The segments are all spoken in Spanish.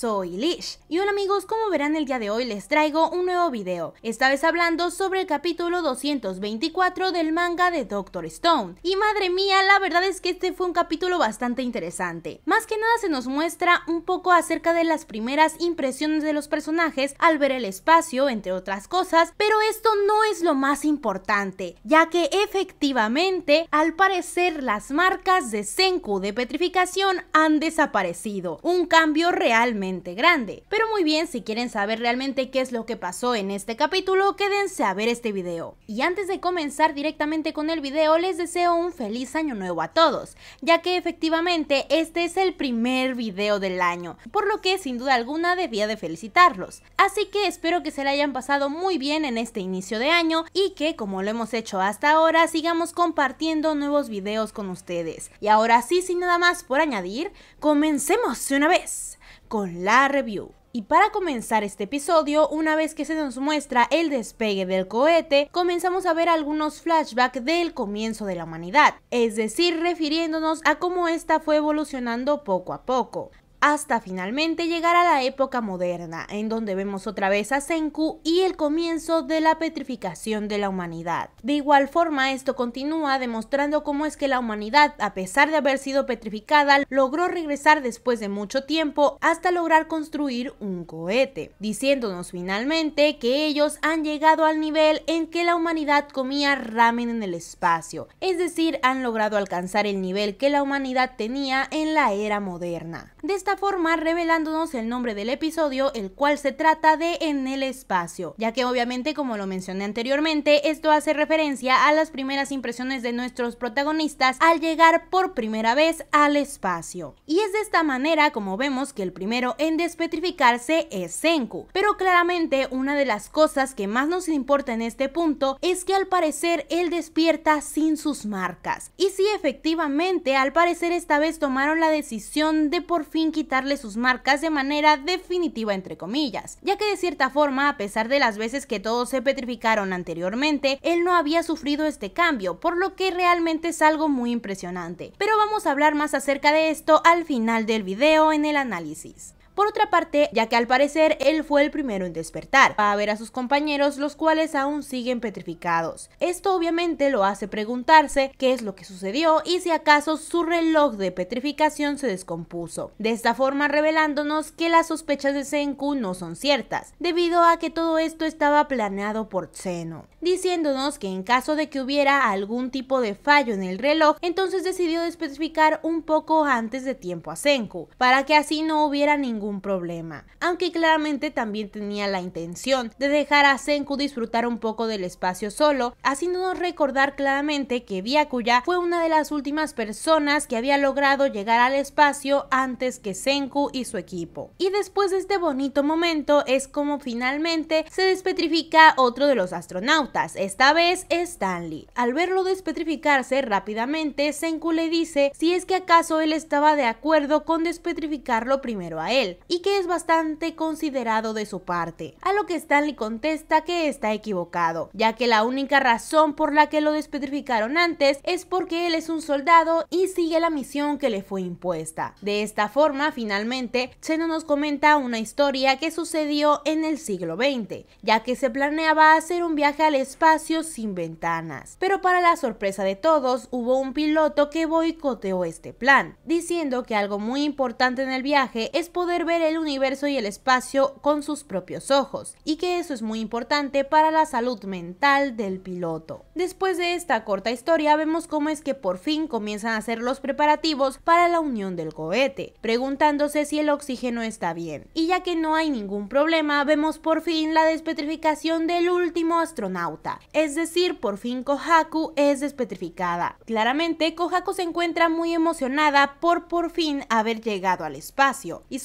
soy Lish. Y hola amigos, como verán el día de hoy les traigo un nuevo video, esta vez hablando sobre el capítulo 224 del manga de Doctor Stone. Y madre mía, la verdad es que este fue un capítulo bastante interesante. Más que nada se nos muestra un poco acerca de las primeras impresiones de los personajes al ver el espacio, entre otras cosas, pero esto no es lo más importante, ya que efectivamente, al parecer las marcas de Senku de petrificación han desaparecido, un cambio realmente grande. Pero muy bien, si quieren saber realmente qué es lo que pasó en este capítulo, quédense a ver este video. Y antes de comenzar directamente con el video, les deseo un feliz año nuevo a todos, ya que efectivamente este es el primer video del año, por lo que sin duda alguna debía de felicitarlos. Así que espero que se la hayan pasado muy bien en este inicio de año y que como lo hemos hecho hasta ahora sigamos compartiendo nuevos videos con ustedes. Y ahora sí, sin nada más por añadir, comencemos de una vez con la review. Y para comenzar este episodio, una vez que se nos muestra el despegue del cohete, comenzamos a ver algunos flashbacks del comienzo de la humanidad, es decir, refiriéndonos a cómo esta fue evolucionando poco a poco hasta finalmente llegar a la época moderna, en donde vemos otra vez a Senku y el comienzo de la petrificación de la humanidad. De igual forma, esto continúa demostrando cómo es que la humanidad, a pesar de haber sido petrificada, logró regresar después de mucho tiempo hasta lograr construir un cohete, diciéndonos finalmente que ellos han llegado al nivel en que la humanidad comía ramen en el espacio, es decir, han logrado alcanzar el nivel que la humanidad tenía en la era moderna. De esta forma revelándonos el nombre del episodio, el cual se trata de En el espacio, ya que obviamente como lo mencioné anteriormente, esto hace referencia a las primeras impresiones de nuestros protagonistas al llegar por primera vez al espacio. Y es de esta manera como vemos que el primero en despetrificarse es Senku, pero claramente una de las cosas que más nos importa en este punto es que al parecer él despierta sin sus marcas. Y si efectivamente, al parecer esta vez tomaron la decisión de por fin quitarle sus marcas de manera definitiva entre comillas, ya que de cierta forma, a pesar de las veces que todos se petrificaron anteriormente, él no había sufrido este cambio, por lo que realmente es algo muy impresionante. Pero vamos a hablar más acerca de esto al final del video en el análisis. Por otra parte, ya que al parecer él fue el primero en despertar, para a ver a sus compañeros los cuales aún siguen petrificados. Esto obviamente lo hace preguntarse qué es lo que sucedió y si acaso su reloj de petrificación se descompuso. De esta forma revelándonos que las sospechas de Senku no son ciertas, debido a que todo esto estaba planeado por Zeno. diciéndonos que en caso de que hubiera algún tipo de fallo en el reloj, entonces decidió despetrificar un poco antes de tiempo a Senku, para que así no hubiera ningún un problema, aunque claramente también tenía la intención de dejar a Senku disfrutar un poco del espacio solo, haciéndonos recordar claramente que Byakuya fue una de las últimas personas que había logrado llegar al espacio antes que Senku y su equipo. Y después de este bonito momento es como finalmente se despetrifica otro de los astronautas, esta vez Stanley. Al verlo despetrificarse rápidamente, Senku le dice si es que acaso él estaba de acuerdo con despetrificarlo primero a él, y que es bastante considerado de su parte, a lo que Stanley contesta que está equivocado, ya que la única razón por la que lo despetrificaron antes es porque él es un soldado y sigue la misión que le fue impuesta. De esta forma, finalmente, Cheno nos comenta una historia que sucedió en el siglo XX, ya que se planeaba hacer un viaje al espacio sin ventanas. Pero para la sorpresa de todos, hubo un piloto que boicoteó este plan, diciendo que algo muy importante en el viaje es poder ver el universo y el espacio con sus propios ojos, y que eso es muy importante para la salud mental del piloto. Después de esta corta historia vemos cómo es que por fin comienzan a hacer los preparativos para la unión del cohete, preguntándose si el oxígeno está bien. Y ya que no hay ningún problema, vemos por fin la despetrificación del último astronauta, es decir, por fin Kohaku es despetrificada. Claramente, Kohaku se encuentra muy emocionada por por fin haber llegado al espacio, y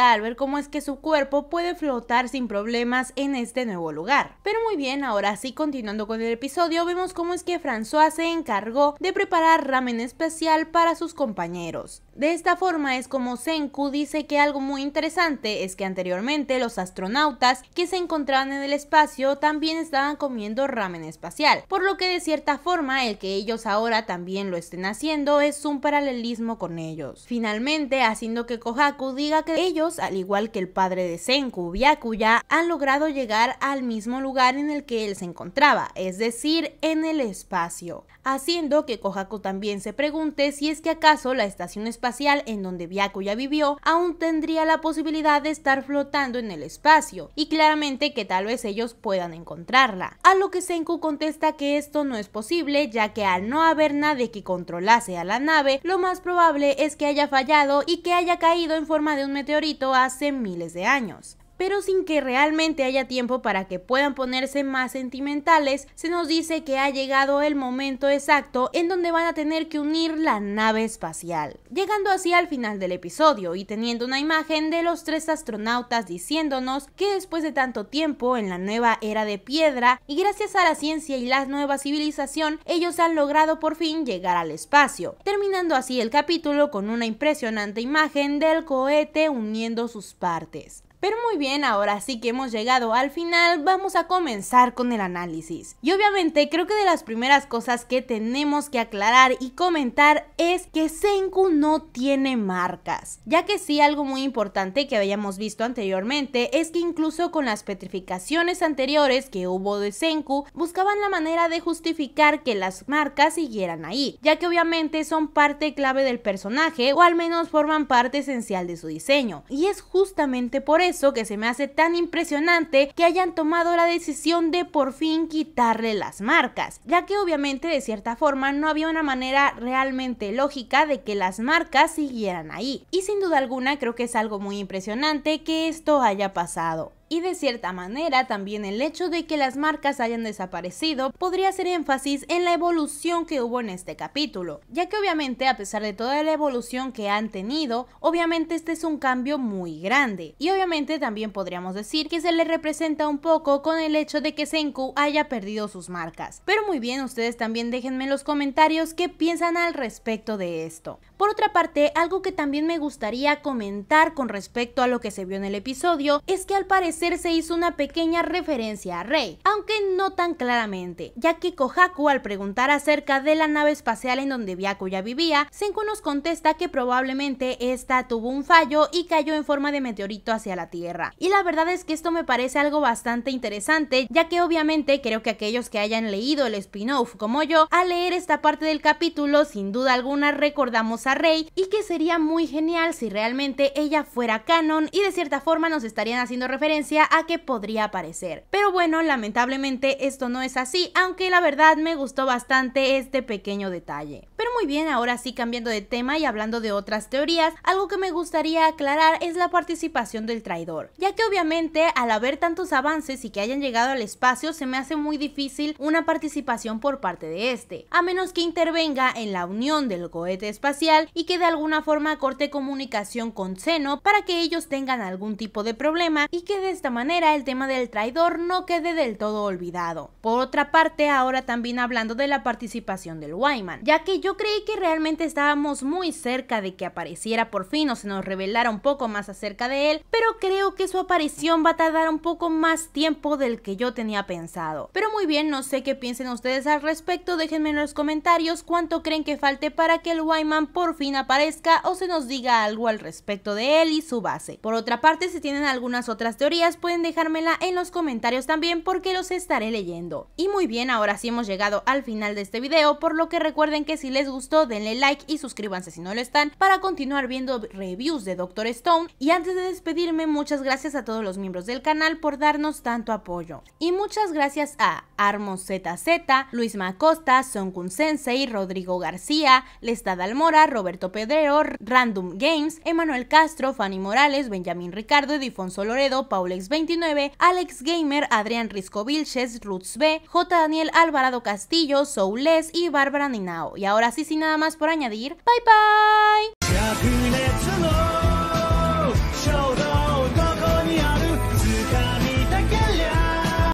al ver cómo es que su cuerpo puede flotar sin problemas en este nuevo lugar. Pero muy bien, ahora sí, continuando con el episodio, vemos cómo es que François se encargó de preparar ramen especial para sus compañeros. De esta forma es como Senku dice que algo muy interesante es que anteriormente los astronautas que se encontraban en el espacio también estaban comiendo ramen espacial, por lo que de cierta forma el que ellos ahora también lo estén haciendo es un paralelismo con ellos. Finalmente, haciendo que Kohaku diga que ellos, al igual que el padre de Senku, Byakuya, han logrado llegar al mismo lugar en el que él se encontraba, es decir, en el espacio, haciendo que Kohaku también se pregunte si es que acaso la estación espacial en donde Byakuya vivió aún tendría la posibilidad de estar flotando en el espacio, y claramente que tal vez ellos puedan encontrarla. A lo que Senku contesta que esto no es posible, ya que al no haber nadie que controlase a la nave, lo más probable es que haya fallado y que haya caído en forma de un metro Teorito hace miles de años pero sin que realmente haya tiempo para que puedan ponerse más sentimentales, se nos dice que ha llegado el momento exacto en donde van a tener que unir la nave espacial. Llegando así al final del episodio y teniendo una imagen de los tres astronautas diciéndonos que después de tanto tiempo en la nueva era de piedra y gracias a la ciencia y la nueva civilización, ellos han logrado por fin llegar al espacio, terminando así el capítulo con una impresionante imagen del cohete uniendo sus partes muy bien, ahora sí que hemos llegado al final, vamos a comenzar con el análisis. Y obviamente creo que de las primeras cosas que tenemos que aclarar y comentar es que Senku no tiene marcas, ya que sí algo muy importante que habíamos visto anteriormente es que incluso con las petrificaciones anteriores que hubo de Senku, buscaban la manera de justificar que las marcas siguieran ahí, ya que obviamente son parte clave del personaje o al menos forman parte esencial de su diseño. Y es justamente por eso eso que se me hace tan impresionante que hayan tomado la decisión de por fin quitarle las marcas, ya que obviamente de cierta forma no había una manera realmente lógica de que las marcas siguieran ahí. Y sin duda alguna creo que es algo muy impresionante que esto haya pasado. Y de cierta manera, también el hecho de que las marcas hayan desaparecido podría hacer énfasis en la evolución que hubo en este capítulo, ya que obviamente a pesar de toda la evolución que han tenido, obviamente este es un cambio muy grande. Y obviamente también podríamos decir que se le representa un poco con el hecho de que Senku haya perdido sus marcas. Pero muy bien, ustedes también déjenme en los comentarios qué piensan al respecto de esto. Por otra parte, algo que también me gustaría comentar con respecto a lo que se vio en el episodio es que al parecer se hizo una pequeña referencia a Rey, aunque no tan claramente, ya que Kohaku al preguntar acerca de la nave espacial en donde ya vivía, Senku nos contesta que probablemente esta tuvo un fallo y cayó en forma de meteorito hacia la Tierra. Y la verdad es que esto me parece algo bastante interesante, ya que obviamente creo que aquellos que hayan leído el spin-off como yo, al leer esta parte del capítulo, sin duda alguna recordamos a Rey y que sería muy genial si realmente ella fuera canon y de cierta forma nos estarían haciendo referencia a que podría aparecer. Pero bueno, lamentablemente esto no es así, aunque la verdad me gustó bastante este pequeño detalle. Pero muy bien, ahora sí cambiando de tema y hablando de otras teorías, algo que me gustaría aclarar es la participación del traidor, ya que obviamente al haber tantos avances y que hayan llegado al espacio se me hace muy difícil una participación por parte de este, a menos que intervenga en la unión del cohete espacial y que de alguna forma corte comunicación con Seno para que ellos tengan algún tipo de problema y que de esta manera el tema del traidor no quede del todo olvidado. Por otra parte, ahora también hablando de la participación del Wyman, ya que yo yo creí que realmente estábamos muy cerca de que apareciera por fin o se nos revelara un poco más acerca de él, pero creo que su aparición va a tardar un poco más tiempo del que yo tenía pensado. Pero muy bien, no sé qué piensen ustedes al respecto, déjenme en los comentarios cuánto creen que falte para que el Wyman por fin aparezca o se nos diga algo al respecto de él y su base. Por otra parte, si tienen algunas otras teorías pueden dejármela en los comentarios también porque los estaré leyendo. Y muy bien, ahora sí hemos llegado al final de este video, por lo que recuerden que si les gustó, denle like y suscríbanse si no lo están para continuar viendo reviews de Doctor Stone. Y antes de despedirme, muchas gracias a todos los miembros del canal por darnos tanto apoyo. Y muchas gracias a Armos ZZ, Luis Macosta, Sonkun Sensei, Rodrigo García, Lestad Almora, Roberto Pedrero, Random Games, Emanuel Castro, Fanny Morales, Benjamín Ricardo, Edifonso Loredo, Paulex29, Alex Gamer, Adrián Risco Vilches, Roots B, J. Daniel Alvarado Castillo, Soules y Bárbara Ninao. Y ahora Así sin nada más por añadir, bye bye.